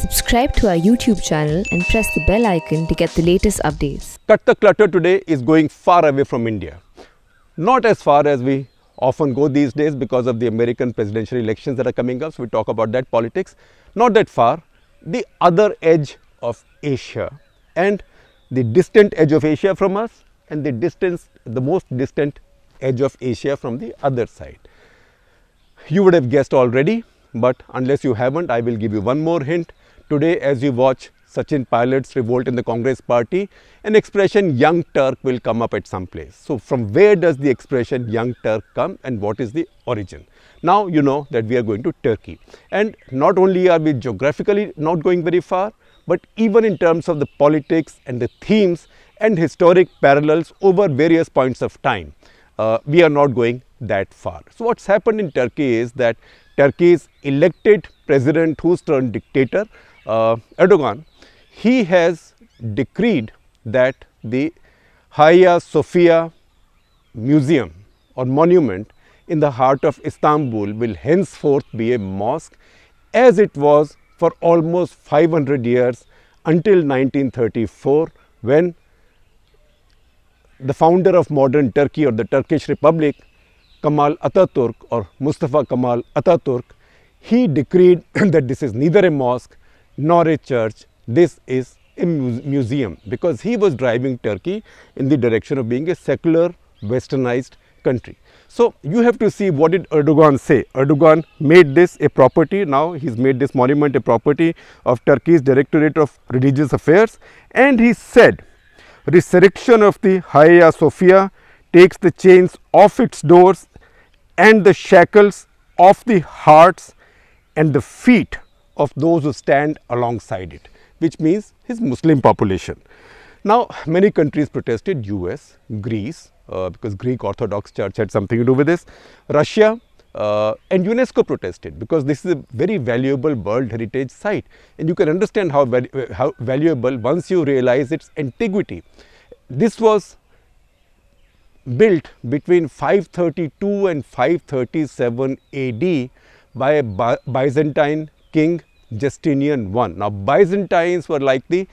Subscribe to our YouTube channel and press the bell icon to get the latest updates. Cut the clutter today is going far away from India. Not as far as we often go these days because of the American presidential elections that are coming up. So we talk about that politics. Not that far. The other edge of Asia and the distant edge of Asia from us and the distance, the most distant edge of Asia from the other side. You would have guessed already, but unless you haven't, I will give you one more hint. Today, as you watch Sachin Pilot's revolt in the Congress party, an expression young Turk will come up at some place. So from where does the expression young Turk come and what is the origin? Now you know that we are going to Turkey. And not only are we geographically not going very far, but even in terms of the politics and the themes and historic parallels over various points of time, uh, we are not going that far. So what's happened in Turkey is that Turkey's elected president who's turned dictator uh, Erdogan, he has decreed that the Hagia Sophia Museum or monument in the heart of Istanbul will henceforth be a mosque as it was for almost 500 years until 1934 when the founder of modern Turkey or the Turkish Republic Kamal Ataturk or Mustafa Kamal Ataturk he decreed that this is neither a mosque Norwich Church, this is a museum because he was driving Turkey in the direction of being a secular westernized country. So you have to see what did Erdogan say. Erdogan made this a property, now he's made this monument a property of Turkey's Directorate of Religious Affairs and he said, resurrection of the Hagia Sophia takes the chains off its doors and the shackles off the hearts and the feet of those who stand alongside it, which means his Muslim population. Now, many countries protested, US, Greece, uh, because Greek Orthodox Church had something to do with this, Russia, uh, and UNESCO protested because this is a very valuable World Heritage Site. And you can understand how, val uh, how valuable once you realize its antiquity. This was built between 532 and 537 AD by a Byzantine king Justinian I. Now, Byzantines were like the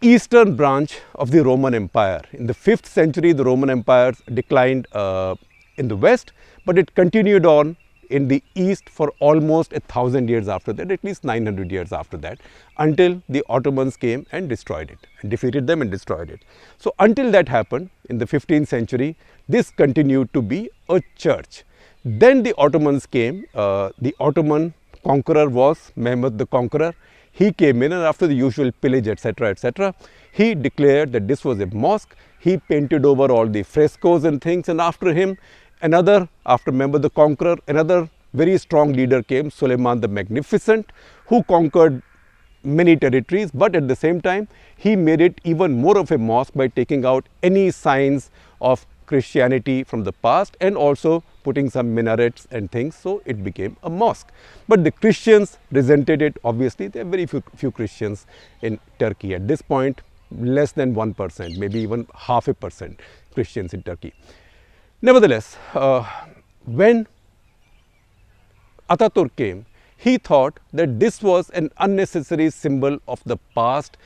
eastern branch of the Roman Empire. In the 5th century, the Roman Empire declined uh, in the west, but it continued on in the east for almost a thousand years after that, at least 900 years after that, until the Ottomans came and destroyed it, and defeated them and destroyed it. So, until that happened in the 15th century, this continued to be a church. Then the Ottomans came, uh, the Ottoman conqueror was Mehmed the Conqueror. He came in and after the usual pillage, etc., etc., he declared that this was a mosque. He painted over all the frescoes and things, and after him, another, after Mehmed the Conqueror, another very strong leader came, Suleiman the Magnificent, who conquered many territories, but at the same time, he made it even more of a mosque by taking out any signs of Christianity from the past and also putting some minarets and things. So it became a mosque. But the Christians resented it. Obviously, there are very few, few Christians in Turkey at this point, less than 1%, maybe even half a percent Christians in Turkey. Nevertheless, uh, when Ataturk came, he thought that this was an unnecessary symbol of the past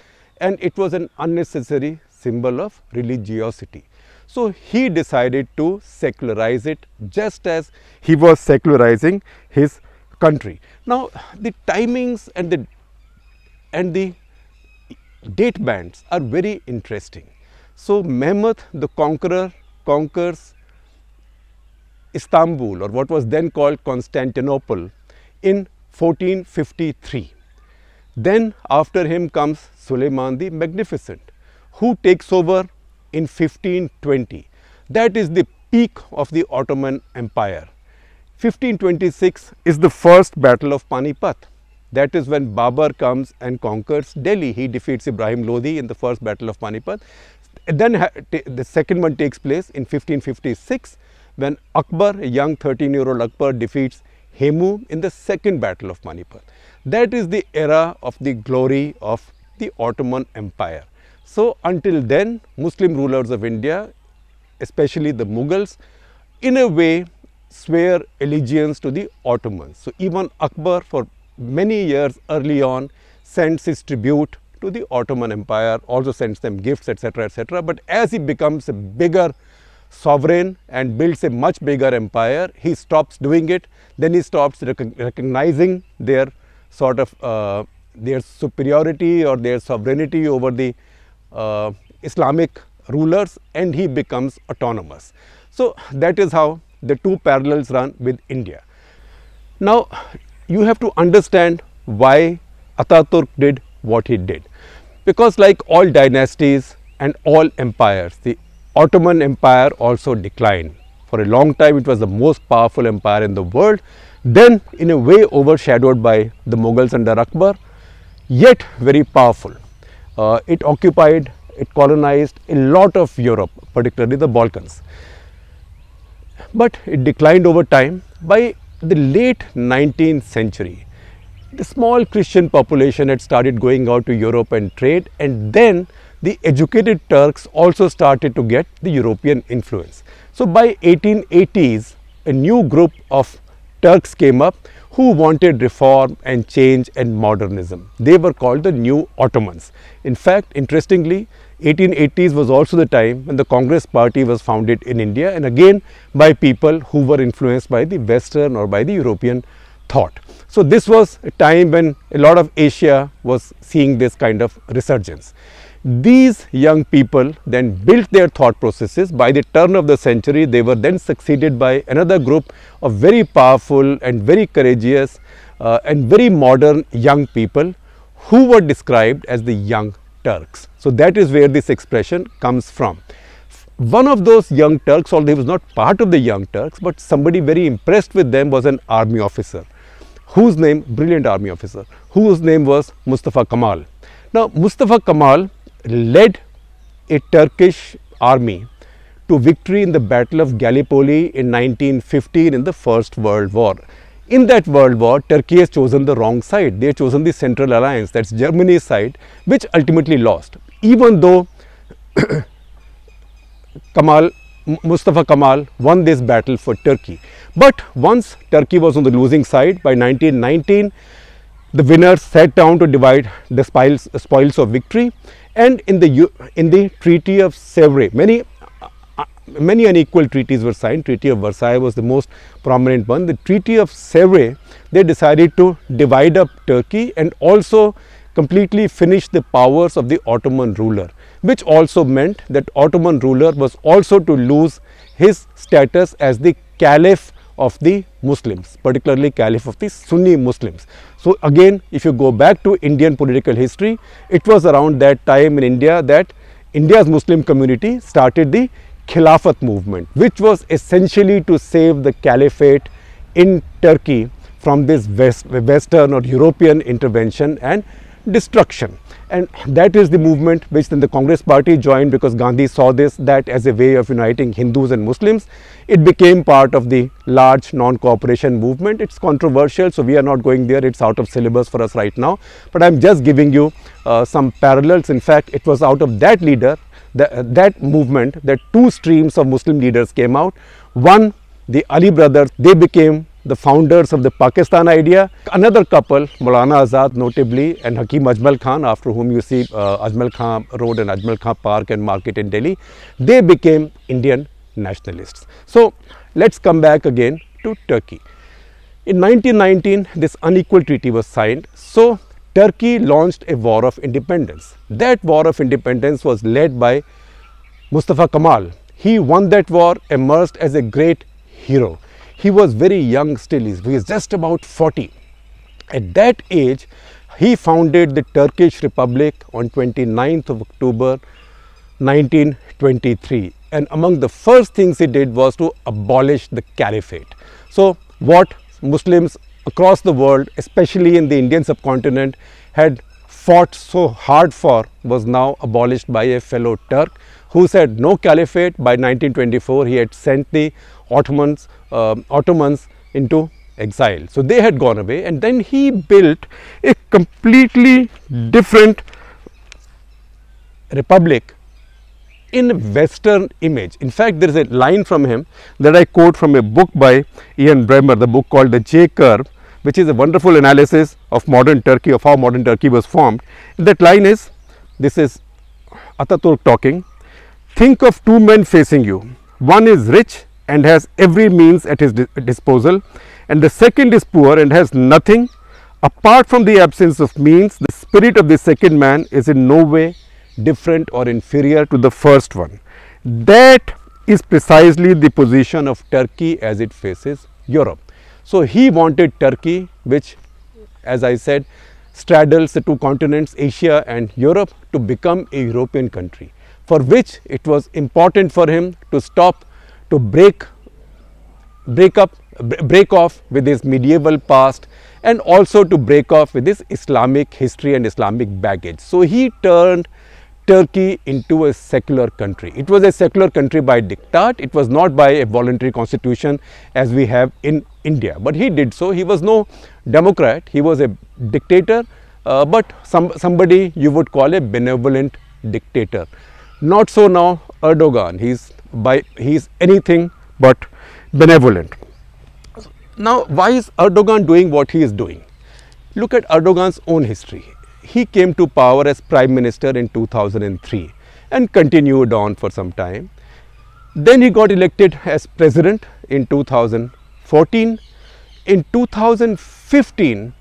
and it was an unnecessary symbol of religiosity. So he decided to secularize it just as he was secularizing his country. Now the timings and the and the date bands are very interesting. So Mehmet the conqueror conquers Istanbul or what was then called Constantinople in 1453. Then after him comes Suleiman the Magnificent who takes over in 1520. That is the peak of the Ottoman Empire. 1526 is the first battle of Panipat. That is when Babur comes and conquers Delhi. He defeats Ibrahim Lodhi in the first battle of Panipat. Then the second one takes place in 1556 when Akbar, a young 13-year-old Akbar defeats Hemu in the second battle of Panipat. That is the era of the glory of the Ottoman Empire. So, until then Muslim rulers of India especially the Mughals in a way swear allegiance to the Ottomans. So, even Akbar for many years early on sends his tribute to the Ottoman Empire, also sends them gifts etc. etc. But as he becomes a bigger sovereign and builds a much bigger empire, he stops doing it, then he stops rec recognizing their sort of uh, their superiority or their sovereignty over the uh, Islamic rulers and he becomes autonomous. So, that is how the two parallels run with India. Now, you have to understand why Ataturk did what he did because like all dynasties and all empires, the Ottoman Empire also declined. For a long time, it was the most powerful empire in the world, then in a way overshadowed by the Mughals under Akbar, yet very powerful. Uh, it occupied, it colonized a lot of Europe, particularly the Balkans. But it declined over time. By the late 19th century, the small Christian population had started going out to Europe and trade and then the educated Turks also started to get the European influence. So by 1880s, a new group of Turks came up who wanted reform and change and modernism. They were called the new Ottomans. In fact, interestingly, 1880s was also the time when the Congress party was founded in India and again by people who were influenced by the Western or by the European thought. So, this was a time when a lot of Asia was seeing this kind of resurgence. These young people then built their thought processes. By the turn of the century, they were then succeeded by another group of very powerful and very courageous uh, and very modern young people who were described as the young Turks. So, that is where this expression comes from. One of those young Turks, although he was not part of the young Turks, but somebody very impressed with them was an army officer whose name, brilliant army officer, whose name was Mustafa Kamal. Now, Mustafa Kamal led a Turkish army to victory in the Battle of Gallipoli in 1915 in the First World War. In that World War, Turkey has chosen the wrong side. They have chosen the Central Alliance, that's Germany's side, which ultimately lost. Even though Kamal, Mustafa Kamal won this battle for Turkey. But once Turkey was on the losing side by 1919, the winners sat down to divide the spoils, spoils of victory and in the, in the Treaty of Sèvres, many uh, uh, many unequal treaties were signed. Treaty of Versailles was the most prominent one. The Treaty of Sèvres, they decided to divide up Turkey and also completely finish the powers of the Ottoman ruler, which also meant that Ottoman ruler was also to lose his status as the Caliph of the Muslims, particularly Caliph of the Sunni Muslims. So again, if you go back to Indian political history, it was around that time in India that India's Muslim community started the Khilafat movement, which was essentially to save the Caliphate in Turkey from this West, Western or European intervention and destruction and that is the movement which then the Congress party joined because Gandhi saw this that as a way of uniting Hindus and Muslims. It became part of the large non-cooperation movement. It's controversial so we are not going there it's out of syllabus for us right now but I'm just giving you uh, some parallels in fact it was out of that leader the, uh, that movement that two streams of Muslim leaders came out. One the Ali brothers they became the founders of the Pakistan idea. Another couple, Maulana Azad notably and Hakim Ajmal Khan, after whom you see uh, Ajmal Khan Road and Ajmal Khan Park and Market in Delhi, they became Indian nationalists. So let's come back again to Turkey. In 1919, this unequal treaty was signed. So Turkey launched a war of independence. That war of independence was led by Mustafa Kemal. He won that war, emerged as a great hero. He was very young still, he was just about 40. At that age, he founded the Turkish Republic on 29th of October 1923 and among the first things he did was to abolish the caliphate. So what Muslims across the world, especially in the Indian subcontinent, had fought so hard for was now abolished by a fellow Turk who said no caliphate by 1924 he had sent the Ottomans, uh, Ottomans into exile. So, they had gone away and then he built a completely different republic in western image. In fact, there is a line from him that I quote from a book by Ian Bremer, the book called The J Curve which is a wonderful analysis of modern Turkey, of how modern Turkey was formed. that line is, this is Ataturk talking, think of two men facing you, one is rich and has every means at his di disposal and the second is poor and has nothing apart from the absence of means the spirit of the second man is in no way different or inferior to the first one that is precisely the position of turkey as it faces europe so he wanted Turkey, which as I said, straddles the two continents, Asia and Europe, to become a European country, for which it was important for him to stop, to break, break up, break off with his medieval past and also to break off with his Islamic history and Islamic baggage. So he turned Turkey into a secular country. It was a secular country by diktat, it was not by a voluntary constitution as we have in India. But he did so, he was no democrat, he was a dictator, uh, but some, somebody you would call a benevolent dictator. Not so now Erdogan, he's by he's anything but benevolent. Now why is Erdogan doing what he is doing? Look at Erdogan's own history he came to power as Prime Minister in 2003 and continued on for some time. Then he got elected as President in 2014. In 2015,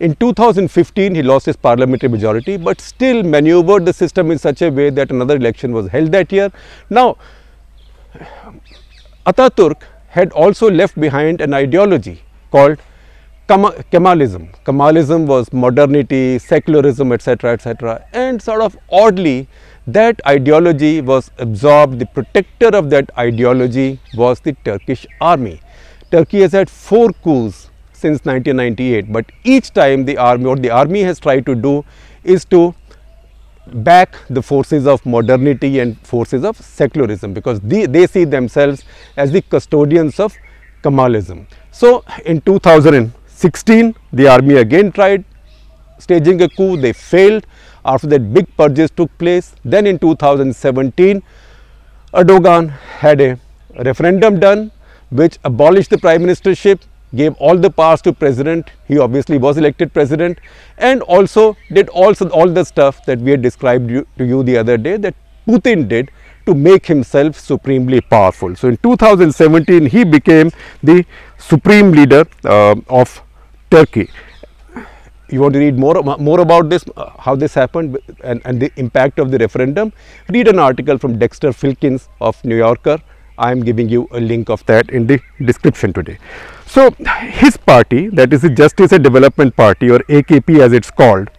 in 2015, he lost his parliamentary majority, but still maneuvered the system in such a way that another election was held that year. Now, Ataturk had also left behind an ideology called Kemalism. Kemalism was modernity, secularism, etc., etc. And sort of oddly, that ideology was absorbed. The protector of that ideology was the Turkish army. Turkey has had four coups since 1998, but each time the army, what the army has tried to do is to back the forces of modernity and forces of secularism because they, they see themselves as the custodians of Kemalism. So, in 2000, 16, the army again tried staging a coup, they failed. After that big purges took place, then in 2017, Erdogan had a referendum done which abolished the prime ministership, gave all the powers to president, he obviously was elected president and also did also all the stuff that we had described you, to you the other day that Putin did to make himself supremely powerful. So, in 2017 he became the supreme leader uh, of Turkey. You want to read more, uh, more about this, uh, how this happened and, and the impact of the referendum, read an article from Dexter Filkins of New Yorker. I am giving you a link of that in the description today. So his party, that is the Justice and Development Party or AKP as it's called,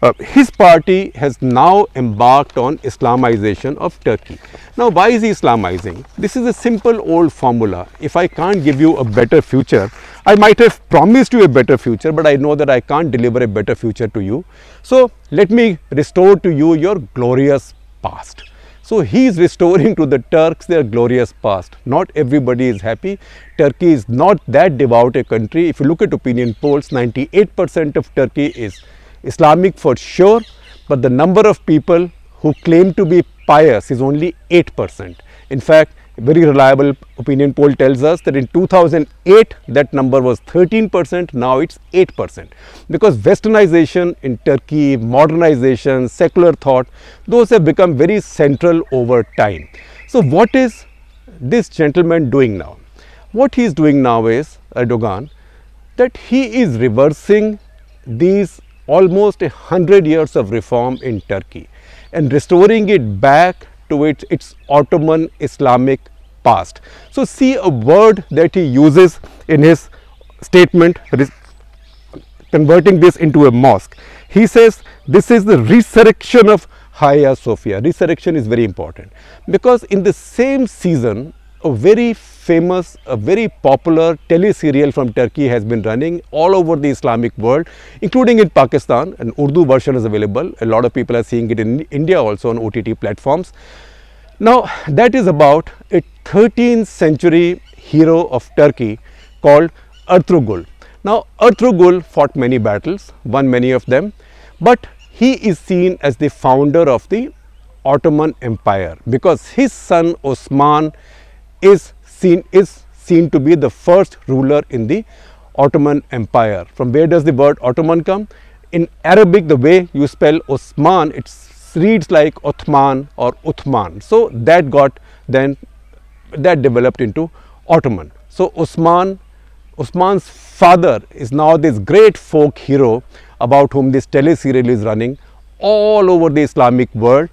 uh, his party has now embarked on Islamization of Turkey. Now why is he Islamizing? This is a simple old formula. If I can't give you a better future, I might have promised you a better future, but I know that I can't deliver a better future to you. So let me restore to you your glorious past. So he is restoring to the Turks their glorious past. Not everybody is happy. Turkey is not that devout a country. If you look at opinion polls, 98% of Turkey is Islamic for sure, but the number of people who claim to be pious is only 8%. In fact, very reliable opinion poll tells us that in 2008 that number was 13% now it's 8% because westernization in turkey modernization secular thought those have become very central over time so what is this gentleman doing now what he is doing now is erdogan that he is reversing these almost 100 years of reform in turkey and restoring it back to its, its Ottoman Islamic past. So see a word that he uses in his statement converting this into a mosque. He says this is the resurrection of Hagia Sophia. Resurrection is very important because in the same season a very famous, a very popular tele serial from Turkey has been running all over the Islamic world, including in Pakistan. An Urdu version is available. A lot of people are seeing it in India also on OTT platforms. Now, that is about a 13th century hero of Turkey called Ertugrul. Now, Ertugrul fought many battles, won many of them, but he is seen as the founder of the Ottoman Empire because his son Osman is seen is seen to be the first ruler in the Ottoman Empire. From where does the word Ottoman come? In Arabic, the way you spell Osman, it reads like Othman or Uthman. So that got then that developed into Ottoman. So Osman, Osman's father is now this great folk hero about whom this teleserial is running all over the Islamic world,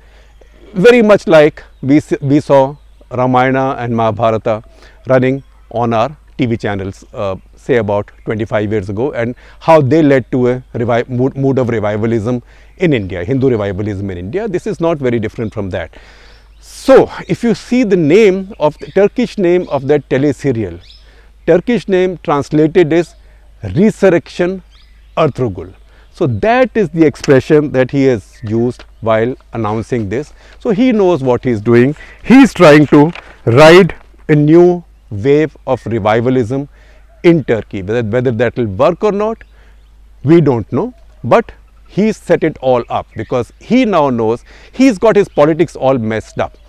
very much like we, we saw Ramayana and Mahabharata running on our TV channels, uh, say about 25 years ago, and how they led to a mood, mood of revivalism in India, Hindu revivalism in India. This is not very different from that. So, if you see the name of the Turkish name of that teleserial, Turkish name translated is Resurrection Ertugrul. So that is the expression that he has used while announcing this. So he knows what he is doing. He is trying to ride a new wave of revivalism in Turkey. Whether, whether that will work or not, we don't know. But he set it all up because he now knows he's got his politics all messed up.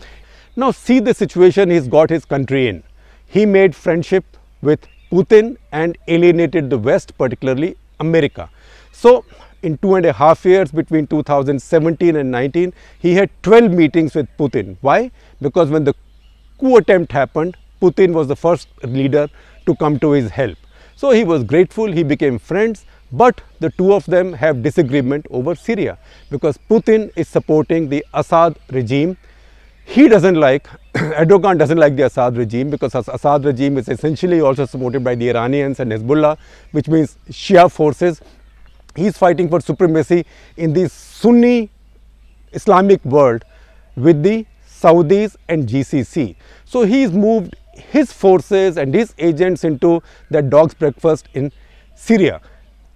Now see the situation he's got his country in. He made friendship with Putin and alienated the West, particularly America. So in two and a half years between 2017 and 19, he had 12 meetings with Putin. Why? Because when the coup attempt happened, Putin was the first leader to come to his help. So he was grateful, he became friends, but the two of them have disagreement over Syria because Putin is supporting the Assad regime. He doesn't like, Erdogan doesn't like the Assad regime because Assad regime is essentially also supported by the Iranians and Hezbollah, which means Shia forces he is fighting for supremacy in the Sunni Islamic world with the Saudis and GCC. So he moved his forces and his agents into the dog's breakfast in Syria.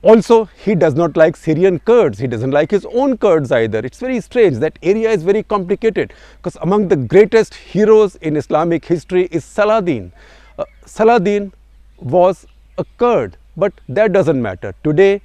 Also, he does not like Syrian Kurds. He doesn't like his own Kurds either. It's very strange. That area is very complicated because among the greatest heroes in Islamic history is Saladin. Uh, Saladin was a Kurd, but that doesn't matter. Today,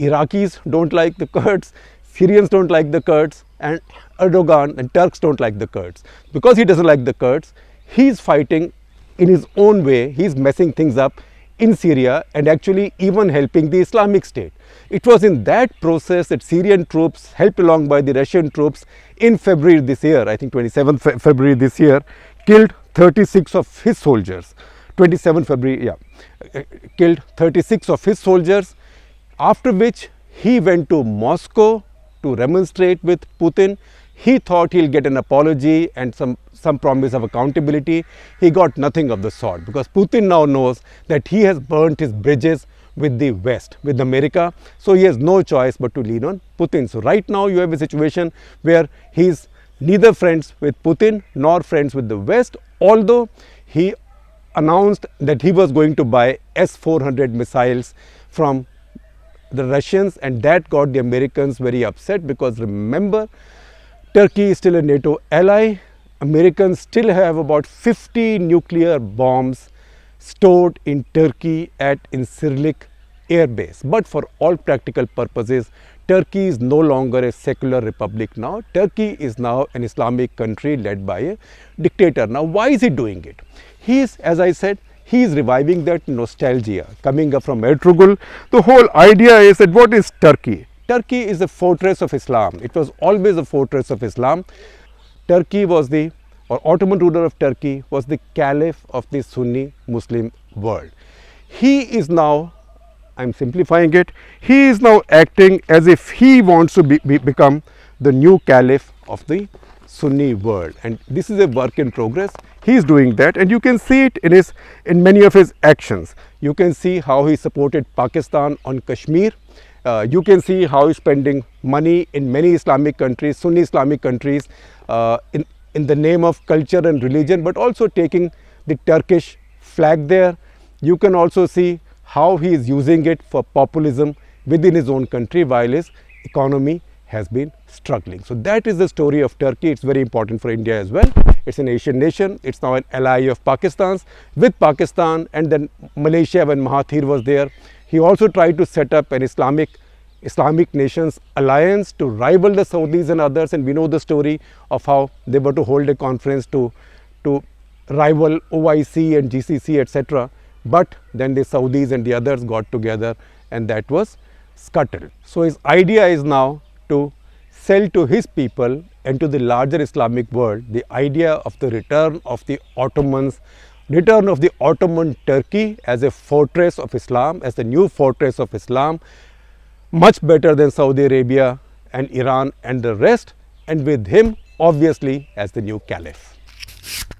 Iraqis don't like the Kurds, Syrians don't like the Kurds and Erdogan and Turks don't like the Kurds. Because he doesn't like the Kurds, he's fighting in his own way, he's messing things up in Syria and actually even helping the Islamic State. It was in that process that Syrian troops, helped along by the Russian troops in February this year, I think 27th Fe February this year, killed 36 of his soldiers. 27 February, yeah, uh, killed 36 of his soldiers after which he went to Moscow to remonstrate with Putin. He thought he'll get an apology and some, some promise of accountability. He got nothing of the sort because Putin now knows that he has burnt his bridges with the West, with America. So he has no choice but to lean on Putin. So right now you have a situation where he's neither friends with Putin nor friends with the West, although he announced that he was going to buy S-400 missiles from the Russians and that got the Americans very upset because remember Turkey is still a NATO ally. Americans still have about 50 nuclear bombs stored in Turkey at Incirlik air base. But for all practical purposes, Turkey is no longer a secular republic now. Turkey is now an Islamic country led by a dictator. Now, why is he doing it? He is, as I said, he is reviving that nostalgia coming up from Ertugrul. The whole idea is that what is Turkey? Turkey is a fortress of Islam. It was always a fortress of Islam. Turkey was the, or Ottoman ruler of Turkey was the caliph of the Sunni Muslim world. He is now, I am simplifying it, he is now acting as if he wants to be, be, become the new caliph of the Sunni world. And this is a work in progress he is doing that and you can see it in his in many of his actions you can see how he supported pakistan on kashmir uh, you can see how he's spending money in many islamic countries sunni islamic countries uh, in in the name of culture and religion but also taking the turkish flag there you can also see how he is using it for populism within his own country while his economy has been struggling. So that is the story of Turkey. It's very important for India as well. It's an Asian nation. It's now an ally of Pakistan's with Pakistan and then Malaysia when Mahathir was there. He also tried to set up an Islamic Islamic Nations alliance to rival the Saudis and others and we know the story of how they were to hold a conference to, to rival OIC and GCC etc. But then the Saudis and the others got together and that was scuttled. So his idea is now to sell to his people and to the larger Islamic world the idea of the return of the Ottomans, return of the Ottoman Turkey as a fortress of Islam, as the new fortress of Islam, much better than Saudi Arabia and Iran and the rest and with him obviously as the new caliph.